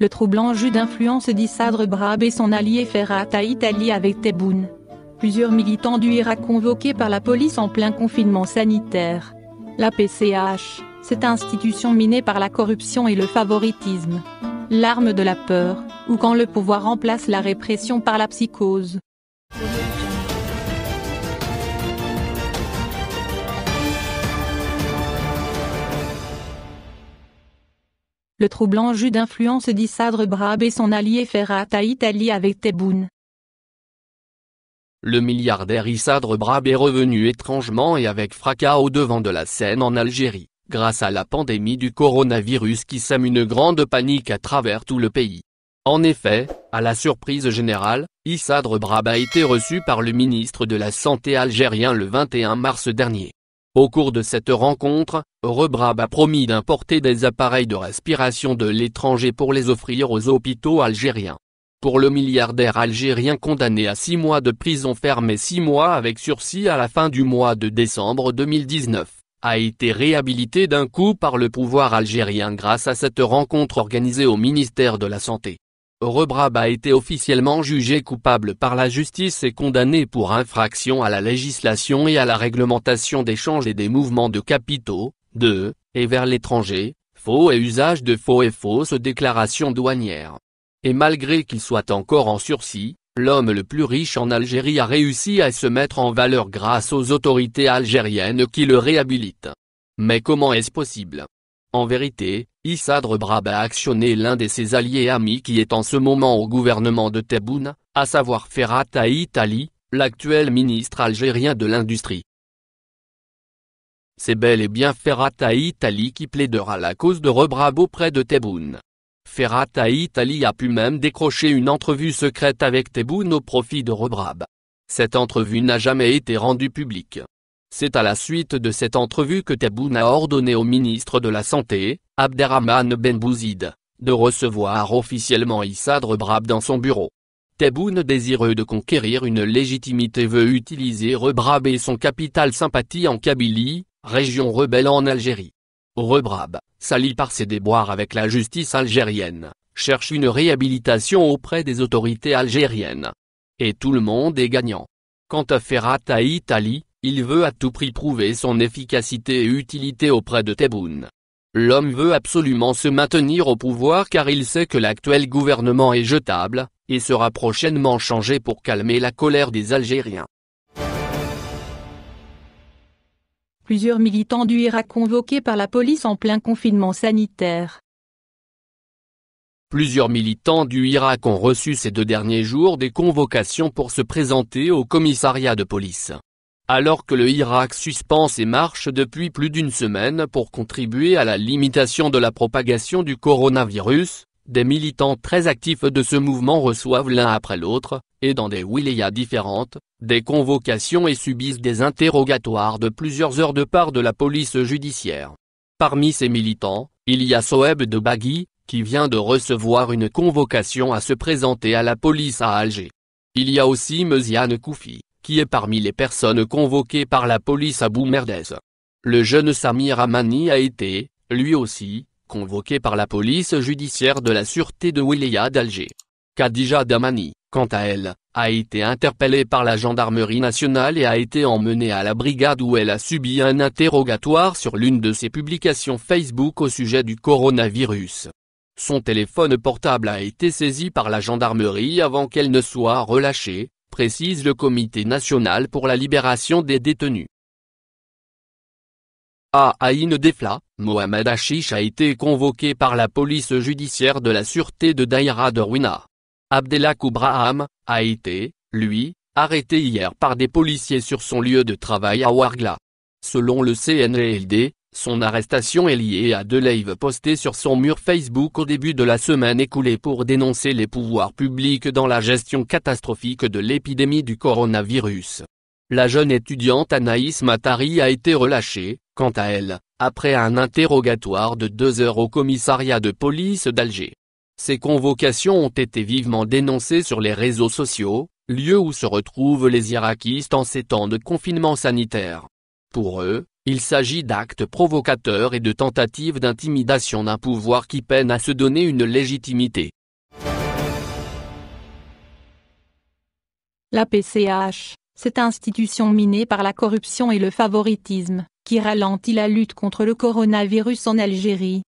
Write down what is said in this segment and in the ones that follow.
Le troublant jeu d'influence d'Issadre Brab et son allié à Italie avec Tebboune. Plusieurs militants du Irak convoqués par la police en plein confinement sanitaire. La PCH, cette institution minée par la corruption et le favoritisme. L'arme de la peur, ou quand le pouvoir remplace la répression par la psychose. Le troublant jus d'influence d'Issadre Brab et son allié à Italie avec Tebboune. Le milliardaire Issadre Brab est revenu étrangement et avec fracas au devant de la scène en Algérie, grâce à la pandémie du coronavirus qui sème une grande panique à travers tout le pays. En effet, à la surprise générale, Issadre Brab a été reçu par le ministre de la Santé algérien le 21 mars dernier. Au cours de cette rencontre, Rebrab a promis d'importer des appareils de respiration de l'étranger pour les offrir aux hôpitaux algériens. Pour le milliardaire algérien condamné à six mois de prison ferme et six mois avec sursis à la fin du mois de décembre 2019, a été réhabilité d'un coup par le pouvoir algérien grâce à cette rencontre organisée au ministère de la Santé. Rebrab a été officiellement jugé coupable par la justice et condamné pour infraction à la législation et à la réglementation d'échanges et des mouvements de capitaux, de, et vers l'étranger, faux et usage de faux et fausses déclarations douanières. Et malgré qu'il soit encore en sursis, l'homme le plus riche en Algérie a réussi à se mettre en valeur grâce aux autorités algériennes qui le réhabilitent. Mais comment est-ce possible En vérité, Issadre Rebrab a actionné l'un de ses alliés amis qui est en ce moment au gouvernement de Tebboune, à savoir Ferhat Itali, l'actuel ministre algérien de l'Industrie. C'est bel et bien Ferhat Itali qui plaidera la cause de Rebrab auprès de Tebboune. Ferrat Itali a pu même décrocher une entrevue secrète avec Tebboune au profit de Rebrab. Cette entrevue n'a jamais été rendue publique. C'est à la suite de cette entrevue que Tebboune a ordonné au ministre de la Santé, Abderrahman Ben Bouzid, de recevoir officiellement Issad Rebrab dans son bureau. Tebboune désireux de conquérir une légitimité veut utiliser Rebrab et son capital sympathie en Kabylie, région rebelle en Algérie. Rebrab, sali par ses déboires avec la justice algérienne, cherche une réhabilitation auprès des autorités algériennes. Et tout le monde est gagnant. Quant à Ferrat à Italie, il veut à tout prix prouver son efficacité et utilité auprès de Tebboune. L'homme veut absolument se maintenir au pouvoir car il sait que l'actuel gouvernement est jetable, et sera prochainement changé pour calmer la colère des Algériens. Plusieurs militants du Irak convoqués par la police en plein confinement sanitaire. Plusieurs militants du Irak ont reçu ces deux derniers jours des convocations pour se présenter au commissariat de police alors que le Irak suspend ses marches depuis plus d'une semaine pour contribuer à la limitation de la propagation du coronavirus, des militants très actifs de ce mouvement reçoivent l'un après l'autre, et dans des wilayas différentes, des convocations et subissent des interrogatoires de plusieurs heures de part de la police judiciaire. Parmi ces militants, il y a Soeb de Bagui, qui vient de recevoir une convocation à se présenter à la police à Alger. Il y a aussi Meziane Koufi qui est parmi les personnes convoquées par la police à Boumerdès. Le jeune Samir Amani a été, lui aussi, convoqué par la police judiciaire de la sûreté de Wilaya d'Alger. Khadija Damani, quant à elle, a été interpellée par la gendarmerie nationale et a été emmenée à la brigade où elle a subi un interrogatoire sur l'une de ses publications Facebook au sujet du coronavirus. Son téléphone portable a été saisi par la gendarmerie avant qu'elle ne soit relâchée, précise le Comité national pour la libération des détenus. À Aïn Defla, Mohamed Achich a été convoqué par la police judiciaire de la sûreté de Daïra de Rouina. Abdellah Koubraham, a été, lui, arrêté hier par des policiers sur son lieu de travail à Ouargla. Selon le CNLD, son arrestation est liée à deux lives postés sur son mur Facebook au début de la semaine écoulée pour dénoncer les pouvoirs publics dans la gestion catastrophique de l'épidémie du coronavirus. La jeune étudiante Anaïs Matari a été relâchée, quant à elle, après un interrogatoire de deux heures au commissariat de police d'Alger. Ces convocations ont été vivement dénoncées sur les réseaux sociaux, lieu où se retrouvent les Irakistes en ces temps de confinement sanitaire. Pour eux, il s'agit d'actes provocateurs et de tentatives d'intimidation d'un pouvoir qui peine à se donner une légitimité. La PCH, cette institution minée par la corruption et le favoritisme, qui ralentit la lutte contre le coronavirus en Algérie.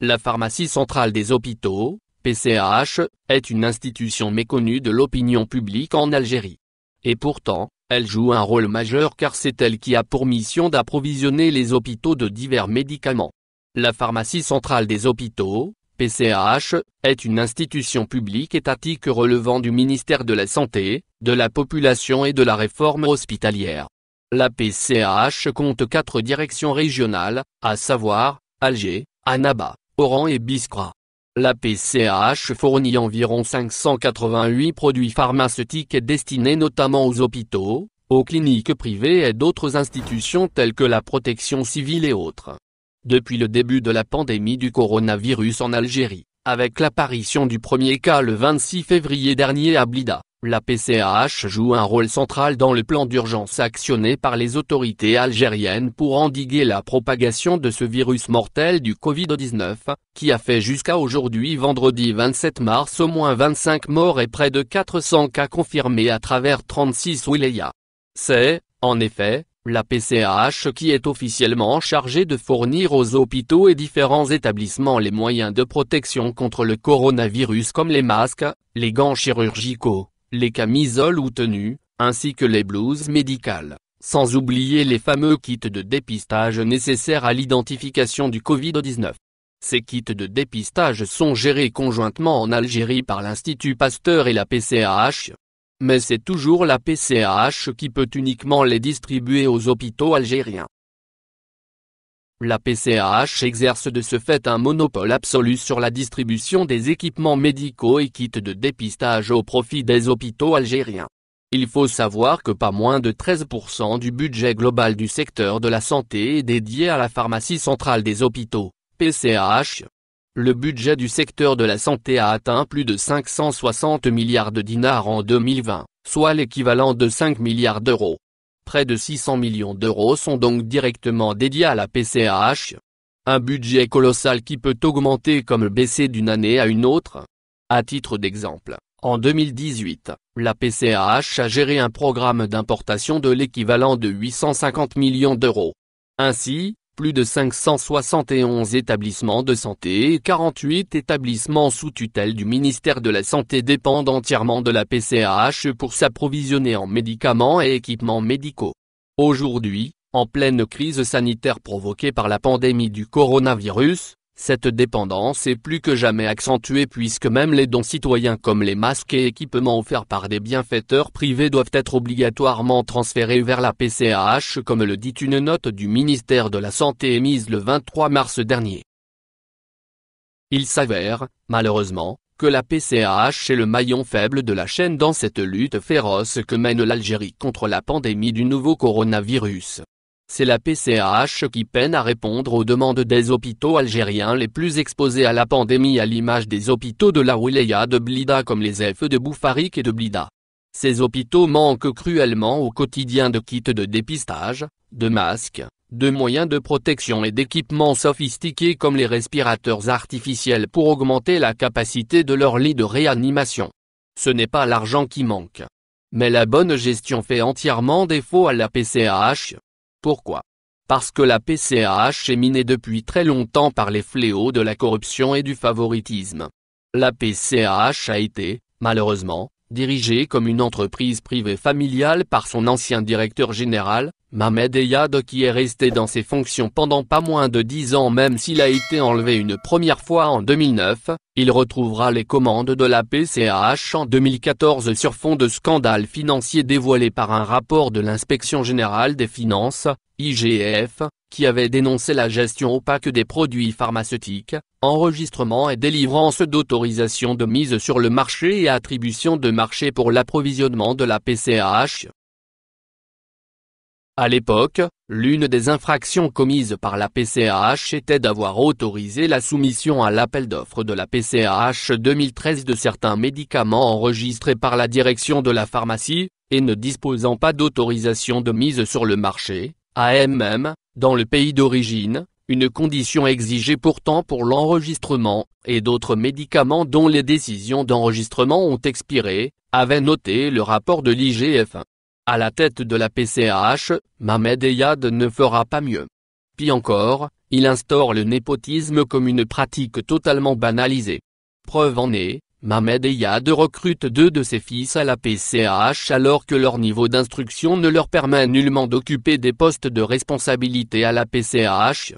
La pharmacie centrale des hôpitaux, PCH, est une institution méconnue de l'opinion publique en Algérie. Et pourtant, elle joue un rôle majeur car c'est elle qui a pour mission d'approvisionner les hôpitaux de divers médicaments. La pharmacie centrale des hôpitaux, PCH, est une institution publique étatique relevant du ministère de la Santé, de la Population et de la Réforme hospitalière. La PCH compte quatre directions régionales, à savoir, Alger, Annaba, Oran et Biskra. La PCH fournit environ 588 produits pharmaceutiques destinés notamment aux hôpitaux, aux cliniques privées et d'autres institutions telles que la protection civile et autres. Depuis le début de la pandémie du coronavirus en Algérie, avec l'apparition du premier cas le 26 février dernier à Blida, la PCH joue un rôle central dans le plan d'urgence actionné par les autorités algériennes pour endiguer la propagation de ce virus mortel du Covid-19, qui a fait jusqu'à aujourd'hui vendredi 27 mars au moins 25 morts et près de 400 cas confirmés à travers 36 wilayas. C'est, en effet, la PCH qui est officiellement chargée de fournir aux hôpitaux et différents établissements les moyens de protection contre le coronavirus comme les masques, les gants chirurgicaux les camisoles ou tenues, ainsi que les blouses médicales, sans oublier les fameux kits de dépistage nécessaires à l'identification du Covid-19. Ces kits de dépistage sont gérés conjointement en Algérie par l'Institut Pasteur et la PCAH. Mais c'est toujours la PCAH qui peut uniquement les distribuer aux hôpitaux algériens. La PCH exerce de ce fait un monopole absolu sur la distribution des équipements médicaux et kits de dépistage au profit des hôpitaux algériens. Il faut savoir que pas moins de 13% du budget global du secteur de la santé est dédié à la pharmacie centrale des hôpitaux, PCH. Le budget du secteur de la santé a atteint plus de 560 milliards de dinars en 2020, soit l'équivalent de 5 milliards d'euros. Près de 600 millions d'euros sont donc directement dédiés à la PCAH. Un budget colossal qui peut augmenter comme baisser d'une année à une autre. À titre d'exemple, en 2018, la PCAH a géré un programme d'importation de l'équivalent de 850 millions d'euros. Ainsi, plus de 571 établissements de santé et 48 établissements sous tutelle du ministère de la Santé dépendent entièrement de la PCAH pour s'approvisionner en médicaments et équipements médicaux. Aujourd'hui, en pleine crise sanitaire provoquée par la pandémie du coronavirus, cette dépendance est plus que jamais accentuée puisque même les dons citoyens comme les masques et équipements offerts par des bienfaiteurs privés doivent être obligatoirement transférés vers la PCAH comme le dit une note du ministère de la Santé émise le 23 mars dernier. Il s'avère, malheureusement, que la PCAH est le maillon faible de la chaîne dans cette lutte féroce que mène l'Algérie contre la pandémie du nouveau coronavirus. C'est la PCAH qui peine à répondre aux demandes des hôpitaux algériens les plus exposés à la pandémie à l'image des hôpitaux de la Wilaya de Blida comme les F de Boufarik et de Blida. Ces hôpitaux manquent cruellement au quotidien de kits de dépistage, de masques, de moyens de protection et d'équipements sophistiqués comme les respirateurs artificiels pour augmenter la capacité de leur lit de réanimation. Ce n'est pas l'argent qui manque. Mais la bonne gestion fait entièrement défaut à la PCAH. Pourquoi Parce que la PCAH est minée depuis très longtemps par les fléaux de la corruption et du favoritisme. La PCAH a été, malheureusement, dirigée comme une entreprise privée familiale par son ancien directeur général, Mamed Eyad qui est resté dans ses fonctions pendant pas moins de dix ans même s'il a été enlevé une première fois en 2009, il retrouvera les commandes de la PCH en 2014 sur fond de scandale financier dévoilé par un rapport de l'inspection générale des finances, IGF, qui avait dénoncé la gestion opaque des produits pharmaceutiques, enregistrement et délivrance d'autorisation de mise sur le marché et attribution de marché pour l'approvisionnement de la PCH. À l'époque, l'une des infractions commises par la PCAH était d'avoir autorisé la soumission à l'appel d'offres de la PCAH 2013 de certains médicaments enregistrés par la direction de la pharmacie, et ne disposant pas d'autorisation de mise sur le marché, à AMM, dans le pays d'origine, une condition exigée pourtant pour l'enregistrement, et d'autres médicaments dont les décisions d'enregistrement ont expiré, avait noté le rapport de l'IGF. À la tête de la PCAH, Mahmed Eyad ne fera pas mieux. Puis encore, il instaure le népotisme comme une pratique totalement banalisée. Preuve en est, Mahmed Eyad recrute deux de ses fils à la PCH alors que leur niveau d'instruction ne leur permet nullement d'occuper des postes de responsabilité à la PCH.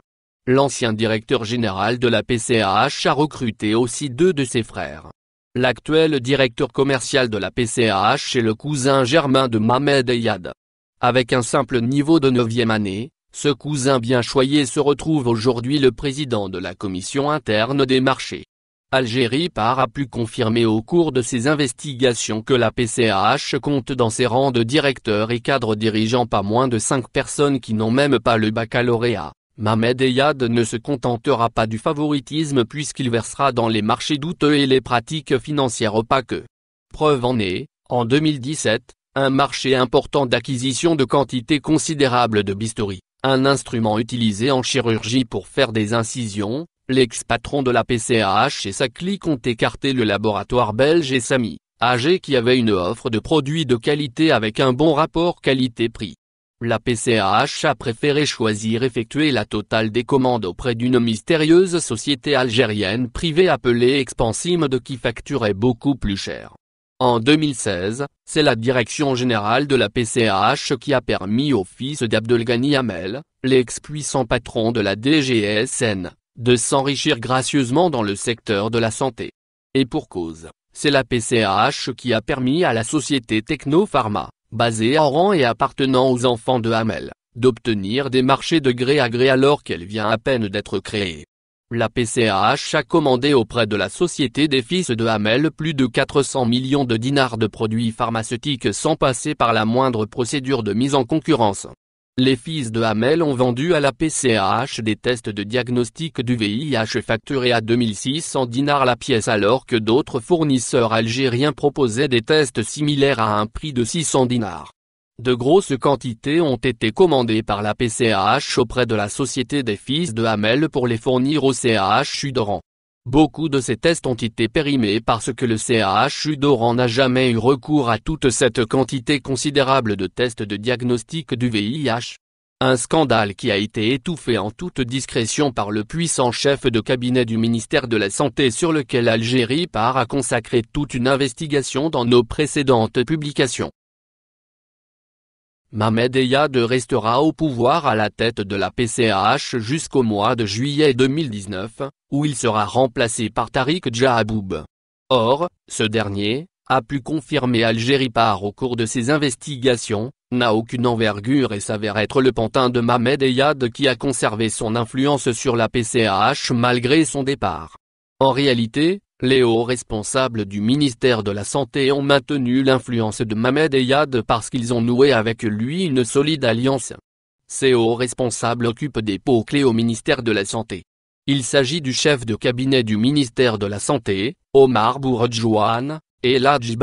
L'ancien directeur général de la PCH a recruté aussi deux de ses frères. L'actuel directeur commercial de la PCAH est le cousin germain de Mahmed Eyad. Avec un simple niveau de 9 année, ce cousin bien choyé se retrouve aujourd'hui le président de la commission interne des marchés. Algérie Par a pu confirmer au cours de ses investigations que la PCAH compte dans ses rangs de directeurs et cadres dirigeants pas moins de 5 personnes qui n'ont même pas le baccalauréat. Mahmed Eyad ne se contentera pas du favoritisme puisqu'il versera dans les marchés douteux et les pratiques financières opaques. Preuve en est, en 2017, un marché important d'acquisition de quantités considérables de bistouri, un instrument utilisé en chirurgie pour faire des incisions, l'ex-patron de la PCAH et sa clique ont écarté le laboratoire belge et Samy, âgé qui avait une offre de produits de qualité avec un bon rapport qualité-prix. La PCH a préféré choisir effectuer la totale des commandes auprès d'une mystérieuse société algérienne privée appelée Expansim de qui facturait beaucoup plus cher. En 2016, c'est la direction générale de la PCH qui a permis au fils d'Abdelgani Hamel, l'ex-puissant patron de la DGSN, de s'enrichir gracieusement dans le secteur de la santé. Et pour cause, c'est la PCH qui a permis à la société Technopharma, basée à Oran et appartenant aux enfants de Hamel, d'obtenir des marchés de gré à gré alors qu'elle vient à peine d'être créée. La PCAH a commandé auprès de la Société des fils de Hamel plus de 400 millions de dinars de produits pharmaceutiques sans passer par la moindre procédure de mise en concurrence. Les fils de Hamel ont vendu à la PCH des tests de diagnostic du VIH facturés à 2600 dinars la pièce alors que d'autres fournisseurs algériens proposaient des tests similaires à un prix de 600 dinars. De grosses quantités ont été commandées par la PCH auprès de la Société des fils de Hamel pour les fournir au CAH Sudoran. Beaucoup de ces tests ont été périmés parce que le C.A.H. d'Oran n'a jamais eu recours à toute cette quantité considérable de tests de diagnostic du VIH. Un scandale qui a été étouffé en toute discrétion par le puissant chef de cabinet du ministère de la Santé sur lequel Algérie part a consacré toute une investigation dans nos précédentes publications. Mahmed Eyad restera au pouvoir à la tête de la PCAH jusqu'au mois de juillet 2019, où il sera remplacé par Tariq Jahaboub. Or, ce dernier, a pu confirmer Algérie par au cours de ses investigations, n'a aucune envergure et s'avère être le pantin de Mohamed Eyad qui a conservé son influence sur la PCH malgré son départ. En réalité, les hauts responsables du ministère de la Santé ont maintenu l'influence de Mohamed Eyad parce qu'ils ont noué avec lui une solide alliance. Ces hauts responsables occupent des pots clés au ministère de la Santé. Il s'agit du chef de cabinet du ministère de la Santé, Omar Bouradjouane, et Ladj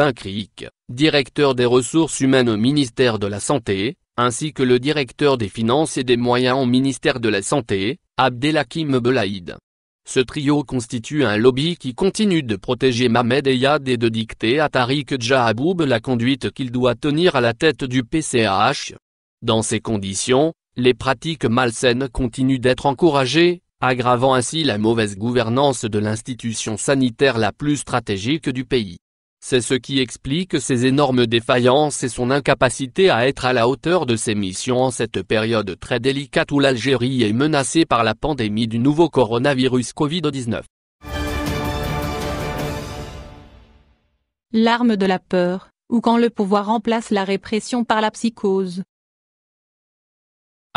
directeur des ressources humaines au ministère de la Santé, ainsi que le directeur des finances et des moyens au ministère de la Santé, Abdelhakim Belaïd. Ce trio constitue un lobby qui continue de protéger Mahmed Eyad et de dicter à Tariq Jahaboub la conduite qu'il doit tenir à la tête du PCH. Dans ces conditions, les pratiques malsaines continuent d'être encouragées, aggravant ainsi la mauvaise gouvernance de l'institution sanitaire la plus stratégique du pays. C'est ce qui explique ses énormes défaillances et son incapacité à être à la hauteur de ses missions en cette période très délicate où l'Algérie est menacée par la pandémie du nouveau coronavirus Covid-19. L'arme de la peur, ou quand le pouvoir remplace la répression par la psychose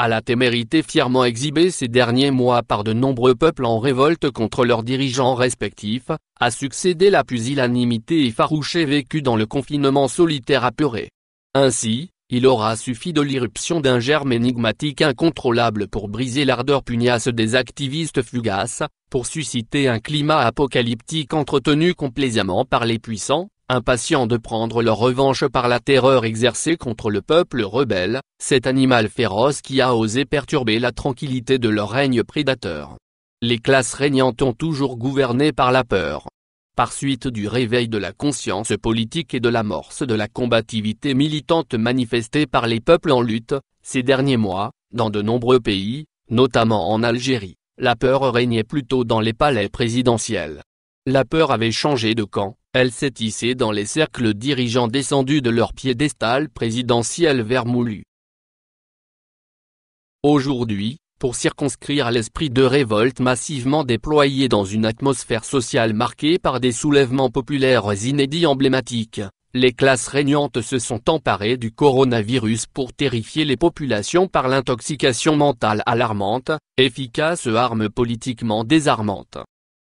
à la témérité fièrement exhibée ces derniers mois par de nombreux peuples en révolte contre leurs dirigeants respectifs, a succédé la pusillanimité effarouchée vécue dans le confinement solitaire apeuré. Ainsi, il aura suffi de l'irruption d'un germe énigmatique incontrôlable pour briser l'ardeur pugnace des activistes fugaces, pour susciter un climat apocalyptique entretenu complaisamment par les puissants, Impatients de prendre leur revanche par la terreur exercée contre le peuple rebelle, cet animal féroce qui a osé perturber la tranquillité de leur règne prédateur. Les classes régnantes ont toujours gouverné par la peur. Par suite du réveil de la conscience politique et de l'amorce de la combativité militante manifestée par les peuples en lutte, ces derniers mois, dans de nombreux pays, notamment en Algérie, la peur régnait plutôt dans les palais présidentiels. La peur avait changé de camp, elle s'est hissée dans les cercles dirigeants descendus de leur piédestal présidentiel vermoulu. Aujourd'hui, pour circonscrire l'esprit de révolte massivement déployé dans une atmosphère sociale marquée par des soulèvements populaires inédits emblématiques, les classes régnantes se sont emparées du coronavirus pour terrifier les populations par l'intoxication mentale alarmante, efficace arme politiquement désarmante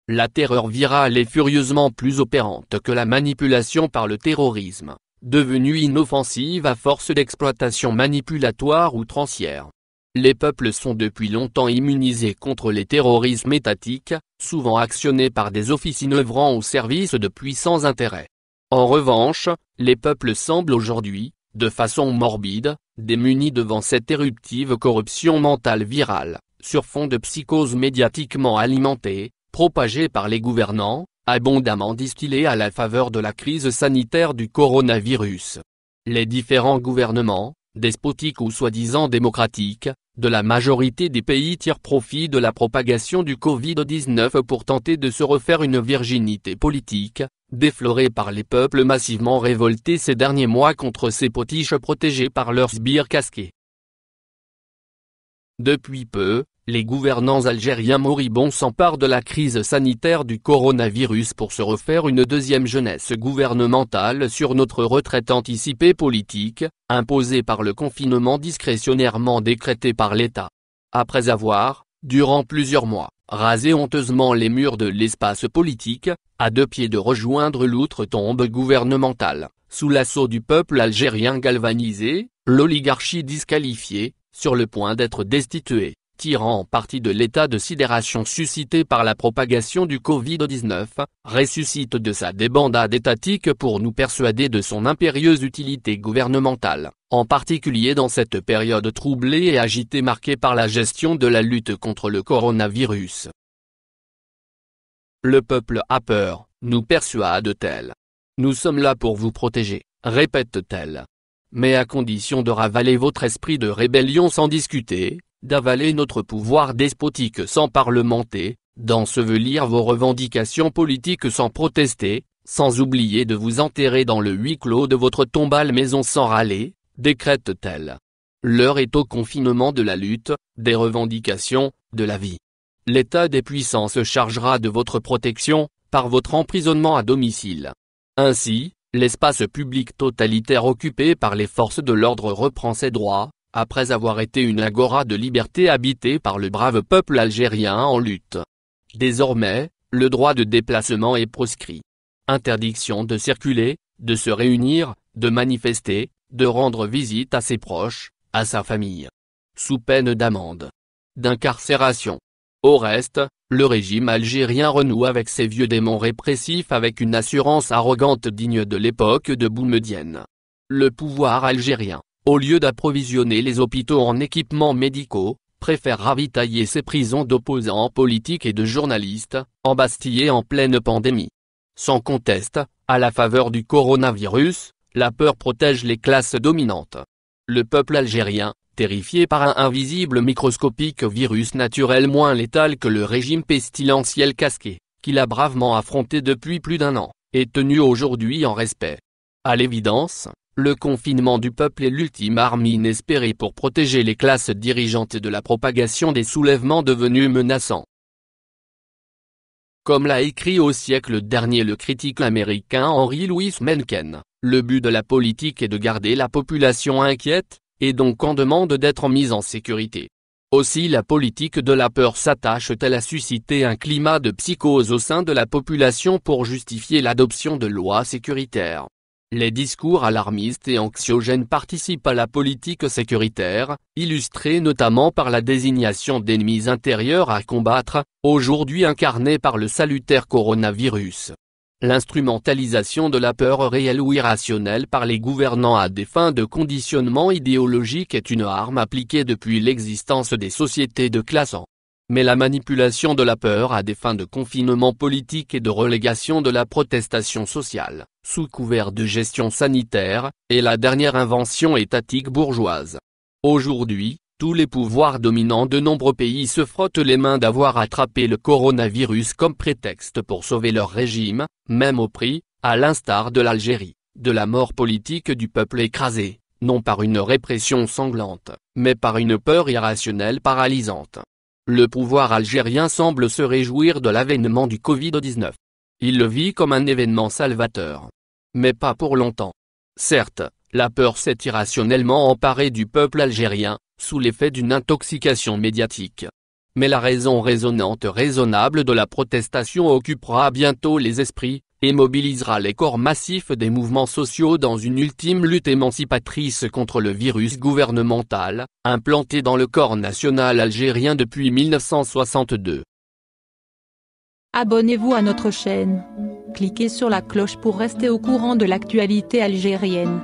la terreur virale est furieusement plus opérante que la manipulation par le terrorisme, devenue inoffensive à force d'exploitation manipulatoire ou transière. Les peuples sont depuis longtemps immunisés contre les terrorismes étatiques, souvent actionnés par des officines œuvrant au service de puissants intérêts. En revanche, les peuples semblent aujourd'hui, de façon morbide, démunis devant cette éruptive corruption mentale virale, sur fond de psychose médiatiquement alimentée, propagée par les gouvernants, abondamment distillée à la faveur de la crise sanitaire du coronavirus. Les différents gouvernements, despotiques ou soi-disant démocratiques, de la majorité des pays tirent profit de la propagation du Covid-19 pour tenter de se refaire une virginité politique, déflorée par les peuples massivement révoltés ces derniers mois contre ces potiches protégés par leurs sbires casqués. Depuis peu, les gouvernants algériens moribonds s'emparent de la crise sanitaire du coronavirus pour se refaire une deuxième jeunesse gouvernementale sur notre retraite anticipée politique, imposée par le confinement discrétionnairement décrété par l'État. Après avoir, durant plusieurs mois, rasé honteusement les murs de l'espace politique, à deux pieds de rejoindre l'outre-tombe gouvernementale, sous l'assaut du peuple algérien galvanisé, l'oligarchie disqualifiée, sur le point d'être destituée tirant parti de l'état de sidération suscité par la propagation du Covid-19, ressuscite de sa débandade étatique pour nous persuader de son impérieuse utilité gouvernementale, en particulier dans cette période troublée et agitée marquée par la gestion de la lutte contre le coronavirus. Le peuple a peur, nous persuade-t-elle. Nous sommes là pour vous protéger, répète-t-elle. Mais à condition de ravaler votre esprit de rébellion sans discuter, d'avaler notre pouvoir despotique sans parlementer, d'ensevelir vos revendications politiques sans protester, sans oublier de vous enterrer dans le huis clos de votre tombale maison sans râler, décrète-t-elle. L'heure est au confinement de la lutte, des revendications, de la vie. L'État des puissances se chargera de votre protection, par votre emprisonnement à domicile. Ainsi, l'espace public totalitaire occupé par les forces de l'ordre reprend ses droits, après avoir été une agora de liberté habitée par le brave peuple algérien en lutte. Désormais, le droit de déplacement est proscrit. Interdiction de circuler, de se réunir, de manifester, de rendre visite à ses proches, à sa famille. Sous peine d'amende. D'incarcération. Au reste, le régime algérien renoue avec ses vieux démons répressifs avec une assurance arrogante digne de l'époque de Boumedienne. Le pouvoir algérien, au lieu d'approvisionner les hôpitaux en équipements médicaux, préfère ravitailler ses prisons d'opposants politiques et de journalistes, embastillés en pleine pandémie. Sans conteste, à la faveur du coronavirus, la peur protège les classes dominantes. Le peuple algérien, terrifié par un invisible microscopique virus naturel moins létal que le régime pestilentiel casqué, qu'il a bravement affronté depuis plus d'un an, est tenu aujourd'hui en respect. À l'évidence, le confinement du peuple est l'ultime arme inespérée pour protéger les classes dirigeantes de la propagation des soulèvements devenus menaçants. Comme l'a écrit au siècle dernier le critique américain Henry Louis Mencken, le but de la politique est de garder la population inquiète, et donc en demande d'être mise en sécurité. Aussi la politique de la peur s'attache-t-elle à susciter un climat de psychose au sein de la population pour justifier l'adoption de lois sécuritaires. Les discours alarmistes et anxiogènes participent à la politique sécuritaire, illustrée notamment par la désignation d'ennemis intérieurs à combattre, aujourd'hui incarnés par le salutaire coronavirus. L'instrumentalisation de la peur réelle ou irrationnelle par les gouvernants à des fins de conditionnement idéologique est une arme appliquée depuis l'existence des sociétés de classe mais la manipulation de la peur à des fins de confinement politique et de relégation de la protestation sociale, sous couvert de gestion sanitaire, est la dernière invention étatique bourgeoise. Aujourd'hui, tous les pouvoirs dominants de nombreux pays se frottent les mains d'avoir attrapé le coronavirus comme prétexte pour sauver leur régime, même au prix, à l'instar de l'Algérie, de la mort politique du peuple écrasé non par une répression sanglante, mais par une peur irrationnelle paralysante. Le pouvoir algérien semble se réjouir de l'avènement du Covid-19. Il le vit comme un événement salvateur. Mais pas pour longtemps. Certes, la peur s'est irrationnellement emparée du peuple algérien, sous l'effet d'une intoxication médiatique. Mais la raison raisonnante raisonnable de la protestation occupera bientôt les esprits, et mobilisera les corps massifs des mouvements sociaux dans une ultime lutte émancipatrice contre le virus gouvernemental, implanté dans le corps national algérien depuis 1962. Abonnez-vous à notre chaîne. Cliquez sur la cloche pour rester au courant de l'actualité algérienne.